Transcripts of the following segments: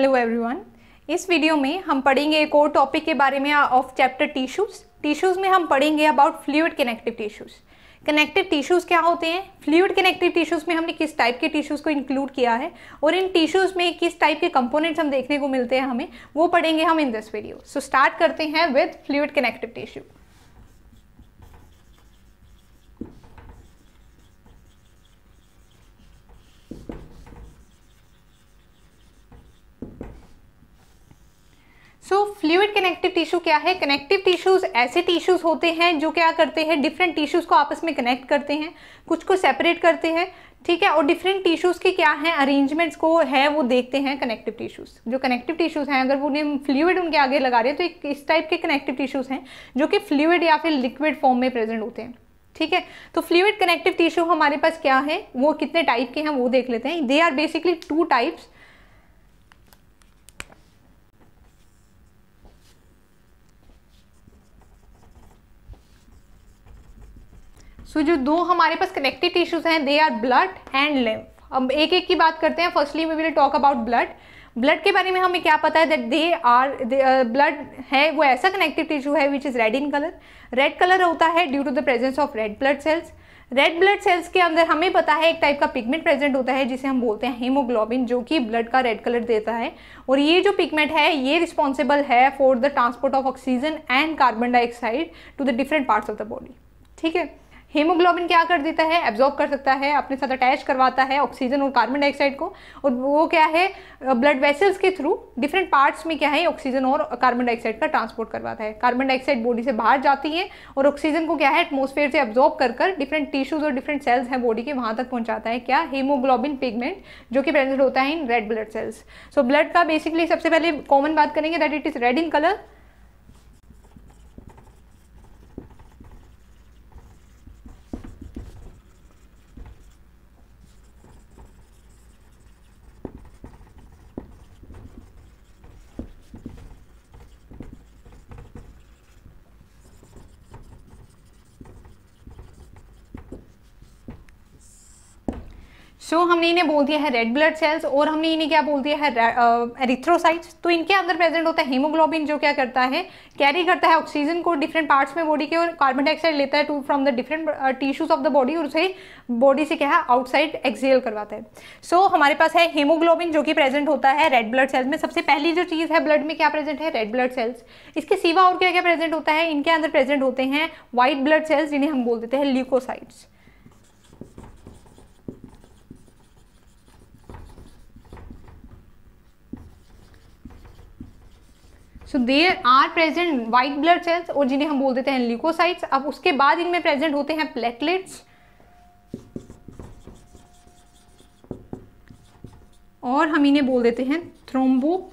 hello everyone इस video में हम पढ़ेंगे एक और टॉपिक के बारे में ऑफ चैप्टर टिश्यूज टिश्यूज में हम पढ़ेंगे about fluid connective tissues connective tissues क्या होते हैं फ्लूड कनेक्टिव टिश्यूज में हमने किस टाइप के टिश्यूज को इंक्लूड किया है और इन टिश्यूज में किस टाइप के कंपोनेंट्स हम देखने को मिलते हैं हमें वो पढ़ेंगे हम in this video so start करते हैं with fluid connective tissue so fluid connective tissue क्या है कनेक्टिव टिश्यूज ऐसे टिश्यूज होते हैं जो क्या करते हैं डिफरेंट टिश्यूज को आपस में कनेक्ट करते हैं कुछ को सेपरेट करते हैं ठीक है और डिफरेंट टिश्यूज के क्या हैं अरेंजमेंट्स को है वो देखते हैं कनेक्टिव टिश्यूज जो कनेक्टिव टिश्यूज हैं अगर वो उन्हें फ्लूड उनके आगे लगा रहे हैं तो एक इस टाइप के कनेक्टिव टिश्यूज हैं जो कि फ्लूड या फिर लिक्विड फॉर्म में प्रेजेंट होते हैं ठीक है तो फ्लूड कनेक्टिव टिश्यू हमारे पास क्या है वो कितने टाइप के हैं वो देख लेते हैं they are basically two types so so, जो दो हमारे पास कनेक्टेड टिश्यूज हैं they are blood and lymph अब एक एक की बात करते हैं firstly we will talk about blood blood के बारे में हमें क्या पता है दैट दे आर ब्लड है वो ऐसा कनेक्टिव टिश्यू है which is red in colour red colour होता है due to the presence of red blood cells red blood cells के अंदर हमें पता है एक टाइप का पिगमेंट प्रेजेंट होता है जिसे हम बोलते हैं हीमोग्लोबिन जो कि ब्लड का रेड कलर देता है और ये जो पिगमेंट है ये रिस्पॉन्सिबल है for the transport of oxygen and carbon dioxide to the different parts of the body ठीक है हीमोग्लोबिन क्या कर देता है एब्जॉर्ब कर सकता है अपने साथ अटैच करवाता है ऑक्सीजन और कार्बन डाइऑक्साइड को और वो क्या है ब्लड वेसल्स के थ्रू डिफरेंट पार्ट्स में क्या है ऑक्सीजन और कार्बन डाइऑक्साइड का ट्रांसपोर्ट करवाता है कार्बन डाइऑक्साइड बॉडी से बाहर जाती है और ऑक्सीजन को क्या है एटमोसफेयर से एब्जॉर्ब कर कर डिफरेंट टिश्यूज और डिफरेंट सेल्स हैं बॉडी के वहाँ तक पहुँचाता है क्या हीमोग्लोबिन पिगमेंट जो कि प्रेजेंट होता है in red blood cells so blood का बेसिकली सबसे पहले कॉमन बात करेंगे that it is red in colour so so, हमने इन्हें बोल दिया है रेड ब्लड सेल्स और हमने इन्हें क्या बोल दिया है एरिथ्रोसाइट्स तो इनके अंदर प्रेजेंट होता है हीमोग्लोबिन जो क्या करता है कैरी करता है ऑक्सीजन को डिफरेंट पार्ट्स में बॉडी के और कार्बन डाइऑक्साइड लेता है to from the different tissues of the body और उसे बॉडी से क्या है आउटसाइड एक्सेल करवाता है सो so, हमारे पास है हीमोग्लोबिन जो कि प्रेजेंट होता है रेड ब्लड सेल्स में सबसे पहली जो चीज़ है ब्लड में क्या प्रेजेंट है रेड ब्लड सेल्स इसके सिवा और क्या क्या प्रेजेंट होता है इनके अंदर प्रेजेंट होते हैं वाइट ब्लड सेल्स जिन्हें हम बोल देते हैं leucocytes so there are present white blood cells और जिन्हें हम बोल देते हैं ल्यूकोसाइट्स अब उसके बाद इनमें प्रेजेंट होते हैं प्लेटलेट्स और हम इन्हें बोल देते हैं थ्रोम्बोसाइट्स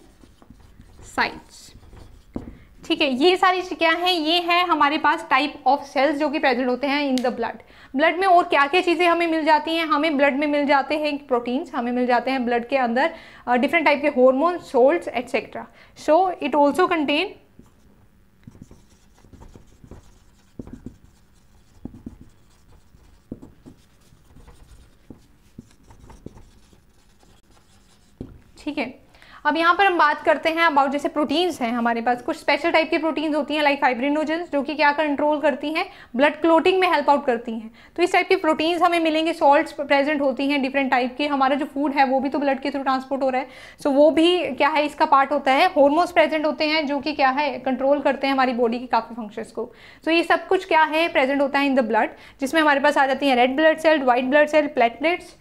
ठीक है ये सारी क्या हैं ये है हमारे पास टाइप ऑफ सेल्स जो कि प्रेजेंट होते हैं इन द ब्लड ब्लड में और क्या क्या चीज़ें हमें मिल जाती हैं हमें ब्लड में मिल जाते हैं प्रोटीन्स हमें मिल जाते हैं ब्लड के अंदर डिफरेंट टाइप के hormone salt etcetera so it also contain ठीक है अब यहाँ पर हम बात करते हैं अबाउट जैसे प्रोटीन्स हैं हमारे पास कुछ स्पेशल टाइप की प्रोटीन्स होती हैं लाइक फाइब्रिनोजन्स जो कि क्या कंट्रोल करती हैं ब्लड क्लोटिंग में हेल्प आउट करती हैं तो इस टाइप की प्रोटीन्स हमें मिलेंगे सॉल्ट्स प्रेजेंट होती हैं डिफरेंट टाइप के हमारा जो फूड है वो भी तो ब्लड के थ्रू ट्रांसपोर्ट हो रहा है सो वो भी क्या है इसका पार्ट होता है हॉर्मोन्स प्रेजेंट होते हैं जो कि क्या है कंट्रोल करते हैं हमारी बॉडी के काफ़ी फंक्शंस को सो ये सब कुछ क्या है प्रेजेंट होता है इन द ब्लड जिसमें हमारे पास आ जाती हैं red blood cell white blood cell platelets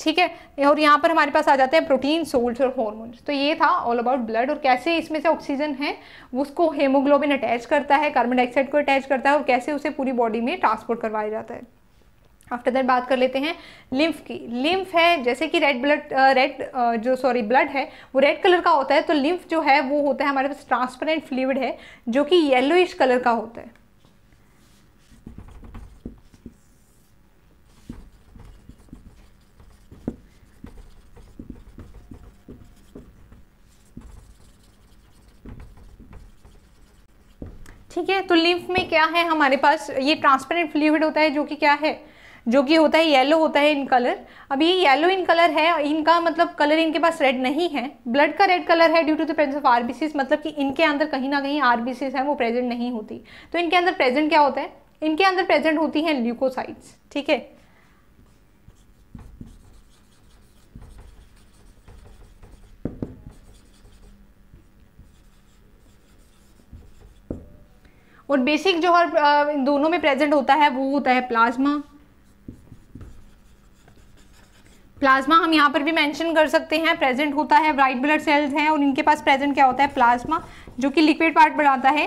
ठीक है और यहाँ पर हमारे पास आ जाते हैं प्रोटीन सोल्ट और हॉर्मोन्स तो ये था ऑल अबाउट ब्लड और कैसे इसमें से ऑक्सीजन है उसको हेमोग्लोबिन अटैच करता है कार्बन डाइऑक्साइड को अटैच करता है और कैसे उसे पूरी बॉडी में ट्रांसपोर्ट करवाया जाता है आफ्टर दैट बात कर लेते हैं लिम्फ की लिम्फ है जैसे कि रेड ब्लड रेड जो सॉरी ब्लड है वो रेड कलर का होता है तो लिम्फ जो है वो होता है हमारे पास ट्रांसपेरेंट फ्लूड है जो कि येलोइश कलर का होता है ठीक है तो लिम्फ में क्या है हमारे पास ये ट्रांसपेरेंट फ्लूड होता है जो कि क्या है जो कि होता है येलो होता है इन कलर अब ये येलो इन कलर है इनका मतलब कलर इनके पास रेड नहीं है ब्लड का रेड कलर है due to the presence of RBCs मतलब कि इनके अंदर कहीं ना कहीं आरबीसीज है वो प्रेजेंट नहीं होती तो इनके अंदर प्रेजेंट क्या होता है इनके अंदर प्रेजेंट होती हैं ल्यूकोसाइट्स ठीक है और बेसिक जो हर इन दोनों में प्रेजेंट होता है वो होता है प्लाज्मा प्लाज्मा हम यहाँ पर भी मेंशन कर सकते हैं प्रेजेंट होता है वाइट ब्लड सेल्स हैं और इनके पास प्रेजेंट क्या होता है प्लाज्मा जो कि लिक्विड पार्ट बनाता है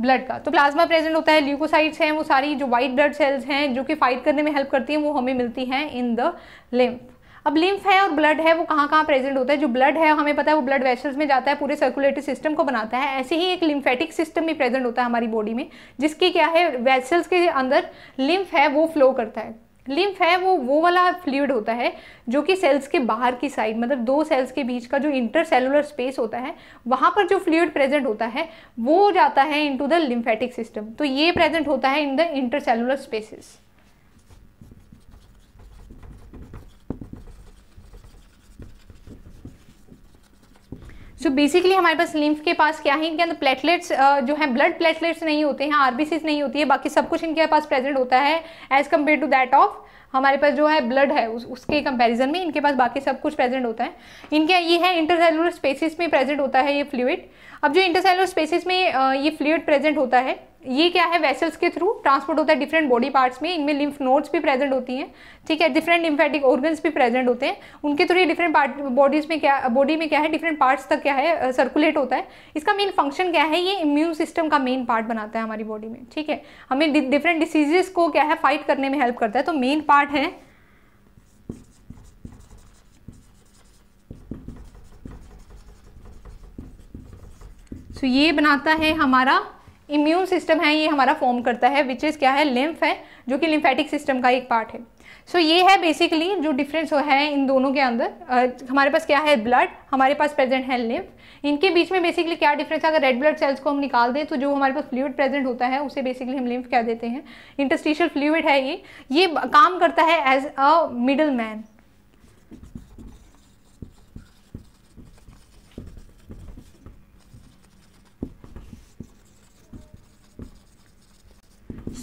ब्लड का तो प्लाज्मा प्रेजेंट होता है ल्यूकोसाइट्स हैं वो सारी जो वाइट ब्लड सेल्स हैं जो कि फाइट करने में हेल्प करती हैं वो हमें मिलती हैं इन द लिम्फ अब लिम्फ है और ब्लड है वो कहाँ कहाँ प्रेजेंट होता है जो ब्लड है हमें पता है वो ब्लड वेसल्स में जाता है पूरे सर्कुलेटरी सिस्टम को बनाता है ऐसे ही एक लिम्फेटिक सिस्टम भी प्रेजेंट होता है हमारी बॉडी में जिसकी क्या है वेसल्स के अंदर लिम्फ है वो फ्लो करता है लिम्फ है वो वो वाला फ्लूड होता है जो कि सेल्स के बाहर की साइड मतलब दो सेल्स के बीच का जो इंटर सेलुलर स्पेस होता है वहाँ पर जो फ्लूड प्रेजेंट होता है वो जाता है इनटू द लिम्फेटिक सिस्टम तो ये प्रेजेंट होता है in the intercellular spaces so so basically हमारे पास लिम्फ के पास क्या है इनके अंदर प्लेटलेट्स जो है ब्लड प्लेटलेट्स नहीं होते हैं आरबीसीज नहीं होती है बाकी सब कुछ इनके पास प्रेजेंट होता है as compared to that of हमारे पास जो है ब्लड है उस, उसके कंपैरिजन में इनके पास बाकी सब कुछ प्रेजेंट होता है इनके ये है इंटरसेलुलर स्पेसिस में प्रेजेंट होता है ये फ्लूड अब जो इंटरसेलुलर स्पेसिस में ये फ्लूड प्रेजेंट होता है ये क्या है वेसल्स के थ्रू ट्रांसपोर्ट होता है डिफरेंट बॉडी पार्ट्स में इनमें लिम्फ नोड्स भी प्रेजेंट होती हैं ठीक है डिफरेंट लिम्फेटिक ऑर्गन्स भी प्रेजेंट होते हैं उनके थ्रू ये डिफरेंट पार्ट बॉडीज में क्या बॉडी में क्या है डिफरेंट पार्ट्स तक क्या है सर्कुलेट होता है इसका मेन फंक्शन क्या है ये इम्यून सिस्टम का मेन पार्ट बनाता है हमारी बॉडी में ठीक है हमें डिफरेंट डिसीजेस को क्या है फाइट करने में हेल्प करता है तो मेन पार्ट है सो तो so, ये बनाता है हमारा इम्यून सिस्टम है ये हमारा फॉर्म करता है विच इज़ क्या है लिम्फ है जो कि लिम्फेटिक सिस्टम का एक पार्ट है सो so, ये है बेसिकली जो डिफरेंस है इन दोनों के अंदर uh, हमारे पास क्या है ब्लड हमारे पास प्रेजेंट है लिम्फ इनके बीच में बेसिकली क्या डिफरेंस है अगर रेड ब्लड सेल्स को हम निकाल दें तो जो हमारे पास फ्लूड प्रेजेंट होता है उसे बेसिकली हम लिम्फ कह देते हैं इंटस्टिशियल फ्लूड है ये ये काम करता है as a middleman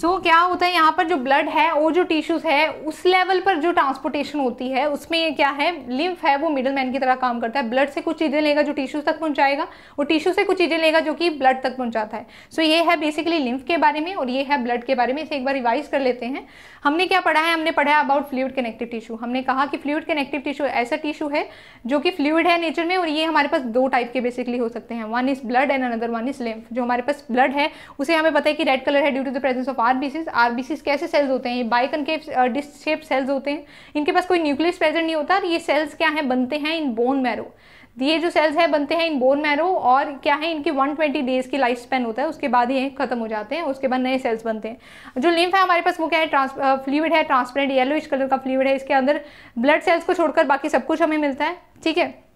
so so, क्या होता है यहाँ पर जो ब्लड है और जो टिश्यूज है उस लेवल पर जो ट्रांसपोर्टेशन होती है उसमें क्या है लिम्फ है वो मिडल मैन की तरह काम करता है ब्लड से कुछ चीज़ें लेगा जो टिश्यूज तक पहुंचाएगा और टिश्यू से कुछ चीज़ें लेगा जो कि ब्लड तक पहुंचाता है सो so, ये है बेसिकली लिम्फ के बारे में और ये है ब्लड के बारे में इसे एक बार रिवाइज कर लेते हैं हमने क्या पढ़ा है हमने पढ़ा है अबाउट फ्लूड कनेक्टिव टिश्यू हमने कहा कि फ्लूड कनेक्टिव टिश्यू ऐसा टिश्यू है जो कि फ्लूड है नेचर में और ये हमारे पास दो टाइप के बेसिकली हो सकते हैं one is blood and another one is lymph जो हमारे पास ब्लड है उसे हमें पता है कि रेड कलर है due to the presence of RBCs RBCs कैसे सेल्स होते हैं ये बाइकनकेव डिस्क शेप सेल्स होते हैं इनके पास कोई न्यूक्लियस प्रेजेंट नहीं होता ये सेल्स क्या है बनते हैं इन बोन मैरो ये जो सेल्स हैं बनते हैं इन बोन मैरो और क्या है इनकी 120 डेज की लाइफ स्पेन होता है उसके बाद ये खत्म हो जाते हैं उसके बाद नए सेल्स बनते हैं जो लिम्फ है हमारे पास वो क्या है ट्रांस फ्लूड uh, है ट्रांसपेरेंट येलोइश कलर का फ्लूड है इसके अंदर ब्लड सेल्स को छोड़कर बाकी सब कुछ हमें मिलता है ठीक है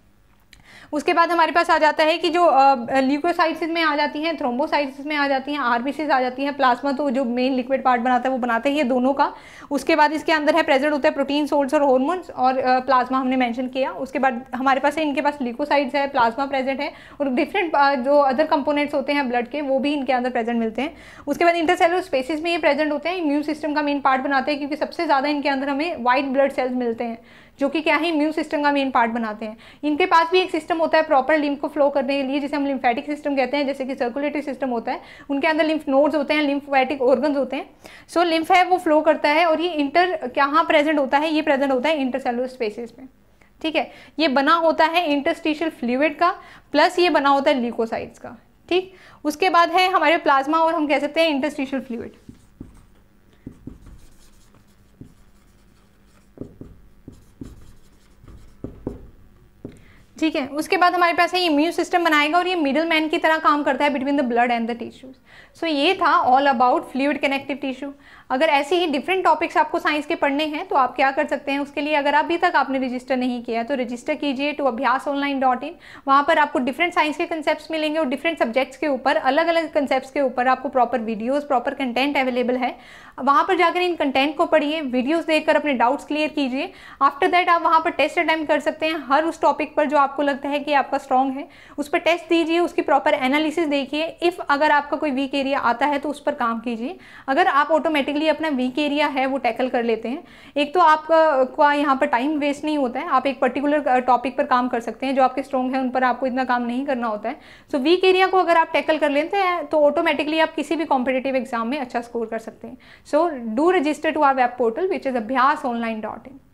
उसके बाद हमारे पास आ जाता है कि जो ल्यूक्रोसाइसिस में आ जाती हैं थ्रोम्बोसाइसिस में आ जाती हैं आरबीसीज आ जाती हैं प्लाज्मा तो जो मेन लिक्विड पार्ट बनाता है वो बनाते हैं ये दोनों का उसके बाद इसके अंदर है प्रेजेंट होता है प्रोटीन सोल्स और हॉर्मोन्स और प्लाज्मा हमने मैंशन किया उसके बाद हमारे पास है इनके पास लिकोसाइड्स है प्लाज्मा प्रेजेंट है और डिफरेंट जो अदर कंपोनेंट्स होते हैं ब्लड के वो भी इनके अंदर प्रेजेंट मिलते हैं उसके बाद इंटरसेलर स्पेसिस में ये प्रेजेंट होते हैं इम्यून सिस्टम का मेन पार्ट बनाते हैं क्योंकि सबसे ज़्यादा इनके अंदर हमें व्हाइट ब्लड सेल्स मिलते हैं जो कि क्या है इम्यून सिस्टम का मेन पार्ट बनाते हैं इनके पास भी एक सिस्टम होता है प्रॉपर लिम्फ को फ्लो करने के लिए जिसे हम लिम्फेटिक सिस्टम कहते हैं जैसे कि सर्कुलेटरी सिस्टम होता है उनके अंदर लिम्फ नोड्स होते हैं लिम्फेटिक ऑर्गन होते हैं सो so, लिम्फ है वो फ्लो करता है और ये इंटर कहाँ प्रेजेंट होता है ये प्रेजेंट होता है इंटरसेलुलर स्पेसिस में ठीक है ये बना होता है इंटरस्टिशियल फ्लूड का प्लस ये बना होता है लिकोसाइड्स का ठीक उसके बाद है हमारे प्लाज्मा और हम कह सकते हैं इंटरस्टिशियल फ्लूड ठीक है उसके बाद हमारे पास है इम्यून सिस्टम बनाएगा और ये मिडल मैन की तरह काम करता है between the blood and the tissues so ये था all about fluid connective tissue अगर ऐसे ही डिफरेंट टॉपिक्स आपको साइंस के पढ़ने हैं तो आप क्या कर सकते हैं उसके लिए अगर अभी तक आपने रजिस्टर नहीं किया तो रजिस्टर कीजिए टू अभ्यास ऑनलाइन डॉट इन वहाँ पर आपको डिफरेंट साइंस के कंसेप्ट मिलेंगे और डिफरेंट सब्जेक्ट्स के ऊपर अलग अलग कंसेप्ट के ऊपर आपको proper videos proper content available है वहाँ पर जाकर इन कंटेंट को पढ़िए वीडियोज़ देखकर अपने डाउट्स क्लियर कीजिए आफ्टर दैट आप वहाँ पर टेस्ट अटैम्प्ट कर सकते हैं हर उस टॉपिक पर जो आपको लगता है कि आपका स्ट्रॉन्ग है उस पर टेस्ट दीजिए उसकी प्रॉपर एनालिसिस देखिए इफ़ अगर आपका कोई वीक एरिया आता है तो उस पर काम कीजिए अगर आप ऑटोमेटिकली लिए अपना वीक एरिया है वो टैकल कर लेते हैं एक तो आपका का यहाँ पर टाइम वेस्ट नहीं होता है आप एक पर्टिकुलर टॉपिक पर काम कर सकते हैं जो आपके स्ट्रॉन्ग है उन पर आपको इतना काम नहीं करना होता है सो वीक एरिया को अगर आप टैकल कर लेते हैं तो ऑटोमेटिकली आप किसी भी कॉम्पिटेटिव एग्जाम में अच्छा स्कोर कर सकते हैं so do register to our web portal which is Abhyas online dot in